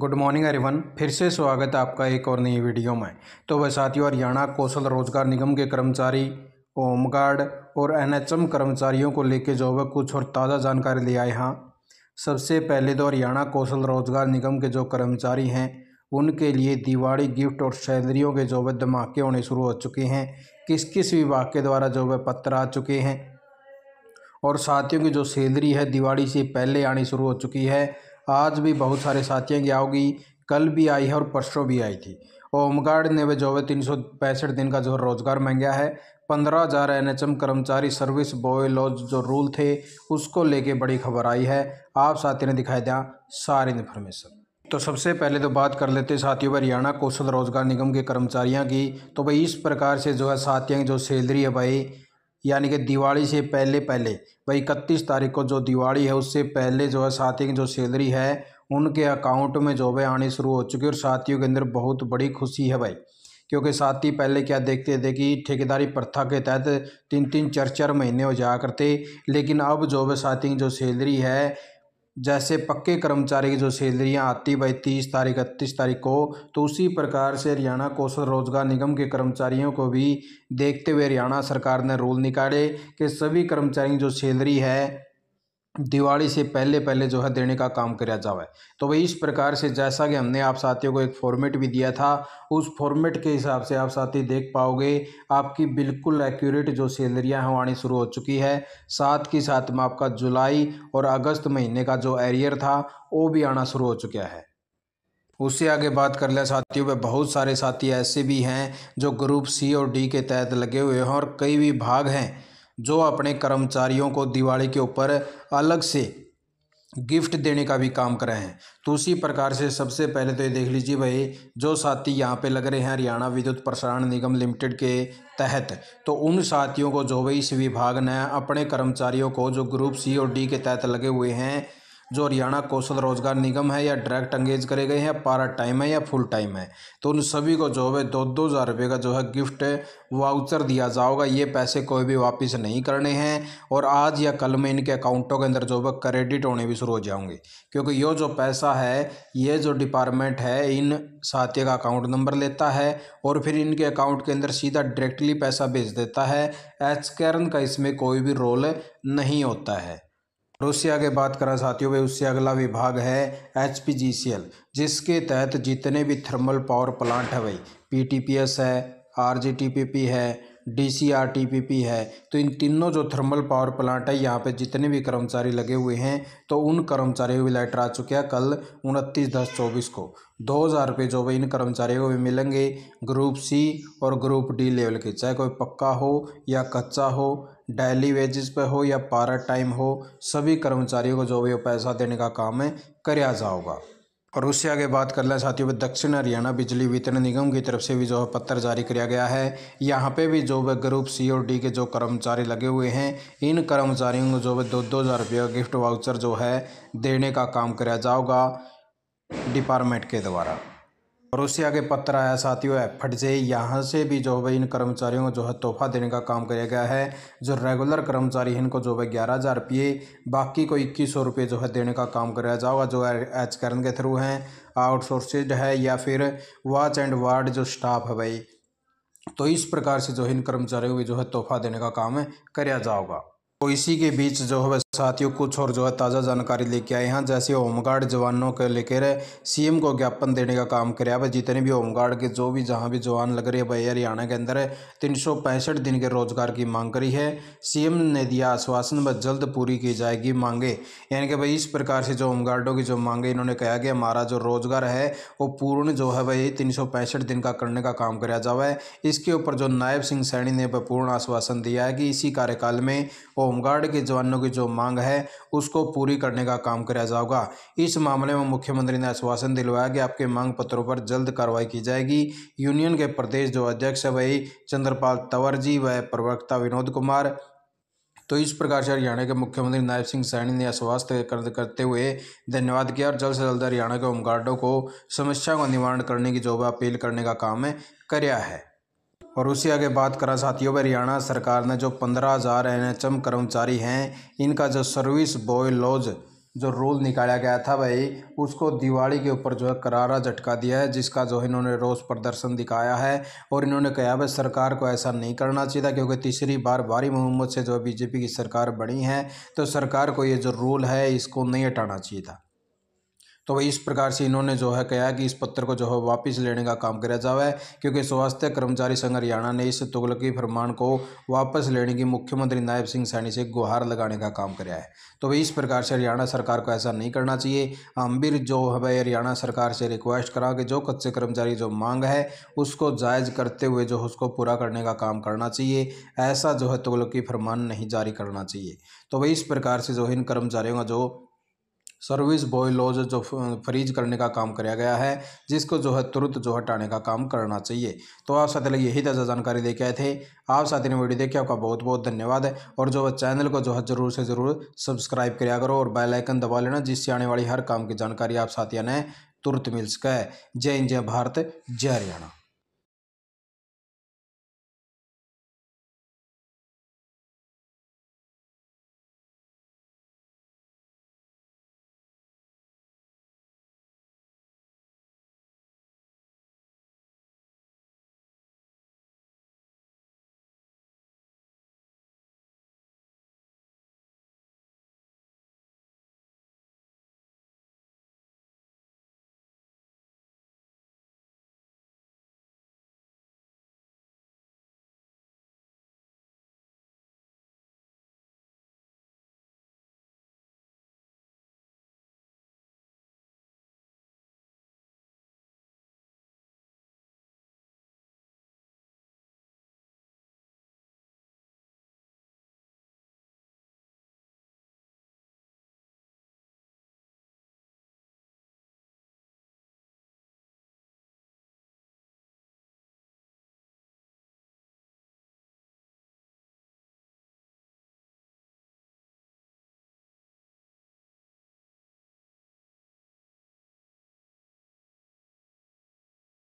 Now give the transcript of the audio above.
good morning everyone फिर से स्वागत है आपका एक और नई वीडियो में तो वह साथियों हरियाणा कौशल रोजगार निगम के कर्मचारी होम गार्ड और एनएचएम कर्मचारियों को लेके जो है कुछ और ताज़ा जानकारी ले आए हाँ सबसे पहले तो हरियाणा कौशल रोजगार निगम के जो कर्मचारी हैं उनके लिए दिवाली गिफ्ट और सैलरियों के जो है धमाके होने शुरू हो चुके हैं किस किस विभाग के द्वारा जो है पत्र आ चुके हैं और साथियों की जो सैलरी है दिवाली से पहले आनी शुरू हो चुकी है आज भी बहुत सारे साथियों की आओगी कल भी आई है और परसों भी आई थी होमगार्ड ने वे जो है तीन सौ पैंसठ दिन का जो रोजगार मांगा है पंद्रह हज़ार एन एच एम कर्मचारी सर्विस बॉय लॉज जो रूल थे उसको लेके बड़ी खबर आई है आप साथियों ने दिखाई दिया सारी इन्फॉर्मेशन तो सबसे पहले तो बात कर लेते हैं साथियों हरियाणा कौशल रोजगार निगम के कर्मचारियों की तो भाई इस प्रकार से जो है साथियों की जो सैलरी है भाई यानी कि दिवाली से पहले पहले भाई इकतीस तारीख को जो दिवाली है उससे पहले जो है साथी की जो सैलरी है उनके अकाउंट में जो है आनी शुरू हो चुकी है और साथियों के अंदर बहुत बड़ी खुशी है भाई क्योंकि साथी पहले क्या देखते थे कि ठेकेदारी प्रथा के तहत तीन तीन चार चार महीने हो जाया करते लेकिन अब जो है साथी की जो सैलरी है जैसे पक्के कर्मचारी की जो सैलरियाँ आती भाई तीस तारीख इकतीस तारीख को तो उसी प्रकार से हरियाणा कौशल रोजगार निगम के कर्मचारियों को भी देखते हुए हरियाणा सरकार ने रूल निकाले कि सभी कर्मचारी की जो सैलरी है दिवाली से पहले पहले जो है देने का काम करा जावे तो वही इस प्रकार से जैसा कि हमने आप साथियों को एक फॉर्मेट भी दिया था उस फॉर्मेट के हिसाब से आप साथी देख पाओगे आपकी बिल्कुल एक्यूरेट जो सैलरियाँ हैं आनी शुरू हो चुकी है साथ ही साथ में आपका जुलाई और अगस्त महीने का जो एरियर था वो भी आना शुरू हो चुका है उससे आगे बात कर लिया साथियों में बहुत सारे साथी ऐसे भी हैं जो ग्रुप सी और डी के तहत लगे हुए हैं और कई भी भाग हैं जो अपने कर्मचारियों को दिवाली के ऊपर अलग से गिफ्ट देने का भी काम कर रहे हैं तो उसी प्रकार से सबसे पहले तो ये देख लीजिए भाई जो साथी यहाँ पे लग रहे हैं हरियाणा विद्युत प्रसारण निगम लिमिटेड के तहत तो उन साथियों को जो भाई इस विभाग ने अपने कर्मचारियों को जो ग्रुप सी और डी के तहत लगे हुए हैं जो हरियाणा कौशल रोजगार निगम है या डायरेक्ट अंगेज करे गए हैं पार्ट टाइम है या फुल टाइम है तो उन सभी को जो है दो दो हज़ार रुपये का जो है गिफ्ट वाउचर दिया जाओगा ये पैसे कोई भी वापस नहीं करने हैं और आज या कल में इनके अकाउंटों के अंदर जो है क्रेडिट होने भी शुरू हो जाएंगे क्योंकि यो जो पैसा है ये जो डिपार्टमेंट है इन साथियों का अकाउंट नंबर लेता है और फिर इनके अकाउंट के अंदर सीधा डायरेक्टली पैसा भेज देता है एच का इसमें कोई भी रोल नहीं होता है और उससे आगे बात करा साथियों भाई उससे अगला विभाग है एचपीजीसीएल जिसके तहत जितने भी थर्मल पावर प्लांट है भाई पीटीपीएस है आरजीटीपीपी है D C R T P P है तो इन तीनों जो थर्मल पावर प्लांट है यहाँ पे जितने भी कर्मचारी लगे हुए हैं तो उन कर्मचारियों की लेटर आ चुके हैं कल उनतीस दस चौबीस को दो हज़ार रुपये जो भी इन कर्मचारियों को भी मिलेंगे ग्रुप सी और ग्रुप डी लेवल के चाहे कोई पक्का हो या कच्चा हो डेली वेजेस पे हो या पार्ट टाइम हो सभी कर्मचारियों को जो भी पैसा देने का काम है कराया जाओगा और उससे आगे बात कर लें साथियों में दक्षिण हरियाणा बिजली वितरण निगम की तरफ से भी जो है पत्र जारी किया गया है यहाँ पे भी जो है ग्रुप सी और डी के जो कर्मचारी लगे हुए हैं इन कर्मचारियों को जो है दो दो हज़ार रुपये गिफ्ट वाउचर जो है देने का काम कराया जाओगा डिपार्टमेंट के द्वारा रूसिया के पत्र आया साथियों है फट से यहाँ से भी जो भाई इन कर्मचारियों को जो है तोहफा देने का काम किया गया है जो रेगुलर कर्मचारी हैं इनको जो है ग्यारह हज़ार रुपये बाकी को इक्कीस सौ रुपये जो है देने का काम कराया जाएगा जो एच करन के थ्रू हैं आउटसोर्सड है या फिर वाच एंड वार्ड जो स्टाफ है भाई तो इस प्रकार से जो है इन कर्मचारियों को जो है तोहफा देने का काम कराया जाएगा तो इसी के बीच जो है साथियों कुछ और जो है ताज़ा जानकारी लेके आए हैं जैसे होमगार्ड जवानों के लेकर सीएम को ज्ञापन देने का काम कर जितने भी होमगार्ड के जो भी जहां भी जवान लग रहे हैं भाई हरियाणा के अंदर तीन सौ पैंसठ दिन के रोजगार की मांग करी है सीएम ने दिया आश्वासन व जल्द पूरी की जाएगी मांगे यानी कि भाई इस प्रकार से जो होमगार्डों की जो मांगे इन्होंने कहा कि हमारा जो रोजगार है वो पूर्ण जो है भाई तीन सौ पैंसठ दिन का करने का काम कराया जावा है इसके ऊपर जो नायब सिंह सैनी ने पूर्ण आश्वासन दिया है कि इसी कार्यकाल में होमगार्ड के जवानों की जो मांग है उसको पूरी करने का काम कराया जाएगा इस मामले में मुख्यमंत्री ने आश्वासन दिलवाया कि आपके मांग पत्रों पर जल्द कार्रवाई की जाएगी यूनियन के प्रदेश जो अध्यक्ष है वही चंद्रपाल तंवर जी व प्रवक्ता विनोद कुमार तो इस प्रकार से हरियाणा के मुख्यमंत्री नायब सिंह सैनी ने आश्वास्त करते हुए धन्यवाद किया और जल्द से जल्द हरियाणा के होमगार्डों को समस्या का निवारण करने की जो अपील करने का काम कराया है और उससे आगे बात करा साथियों हरियाणा सरकार ने जो पंद्रह हज़ार एन एच एम कर्मचारी हैं इनका जो सर्विस बॉय लॉज जो रूल निकाला गया था भाई उसको दिवाली के ऊपर जो है करारा झटका दिया है जिसका जो इन्होंने रोज प्रदर्शन दिखाया है और इन्होंने कहा भाई सरकार को ऐसा नहीं करना चाहिए था क्योंकि तीसरी बार भारी मोहम्मद से जो बीजेपी की सरकार बनी है तो सरकार को ये जो रूल है इसको नहीं हटाना चाहिए था तो भाई इस प्रकार से इन्होंने जो है कहा कि इस पत्र को जो है वापस लेने का काम किया जावा है क्योंकि स्वास्थ्य कर्मचारी संघ हरियाणा ने इस तुगलकी फरमान को वापस लेने की मुख्यमंत्री नायब सिंह सैनी से गुहार लगाने का काम कराया है तो भाई इस प्रकार से हरियाणा सरकार को ऐसा नहीं करना चाहिए हम भी जो है भाई हरियाणा सरकार से रिक्वेस्ट करा कि जो कच्चे कर्मचारी जो मांग है उसको जायज़ करते हुए जो उसको पूरा करने का काम करना चाहिए ऐसा जो है तुगलकी फरमान नहीं जारी करना चाहिए तो वही इस प्रकार से जो इन कर्मचारियों का जो सर्विस बॉय लॉज जो फ्रीज करने का काम कराया गया है जिसको जो है तुरंत जो हटाने का काम करना चाहिए तो आप साथ यही ताज़ा जानकारी दे के आए थे आप साथी ने वीडियो देखे आपका बहुत बहुत धन्यवाद है और जो है चैनल को जो है ज़रूर से ज़रूर सब्सक्राइब कराया करो और बेलाइकन दबा लेना जिससे आने वाली हर काम की जानकारी आप साथिया ने तुरंत मिल सके जय हिंद जय भारत जय हरियाणा